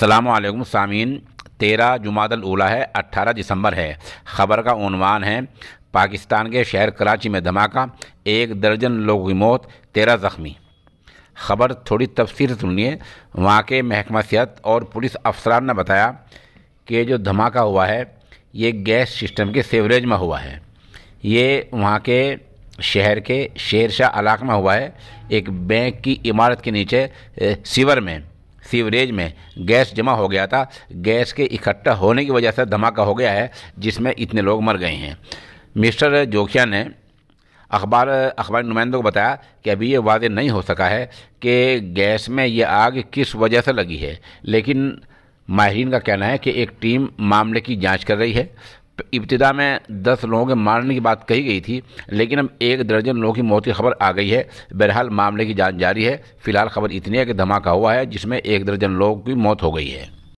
सलामकुम सामीन तेरह जुमादल उला है अट्ठारह दिसंबर है खबर का उनवान है पाकिस्तान के शहर कराची में धमाका एक दर्जन लोगों की मौत तेरह ज़ख्मी खबर थोड़ी तफसीर सुनिए वहाँ के महकमा सेहत और पुलिस अफसरान ने बताया कि जो धमाका हुआ है ये गैस सिस्टम के सेवरेज में हुआ है ये वहाँ के शहर के शेरशाह इलाक़ में हुआ है एक बैंक की इमारत के नीचे सिवर में सीवरेज में गैस जमा हो गया था गैस के इकट्ठा होने की वजह से धमाका हो गया है जिसमें इतने लोग मर गए हैं मिस्टर जोखिया ने अखबार अखबार नुमाइंदों को बताया कि अभी ये वादे नहीं हो सका है कि गैस में ये आग किस वजह से लगी है लेकिन माहरीन का कहना है कि एक टीम मामले की जांच कर रही है इब्तदा में दस लोगों के मारने की बात कही गई थी लेकिन अब एक दर्जन लोगों की मौत की खबर आ गई है बहरहाल मामले की जांच जारी है फिलहाल खबर इतनी है कि धमाका हुआ है जिसमें एक दर्जन लोगों की मौत हो गई है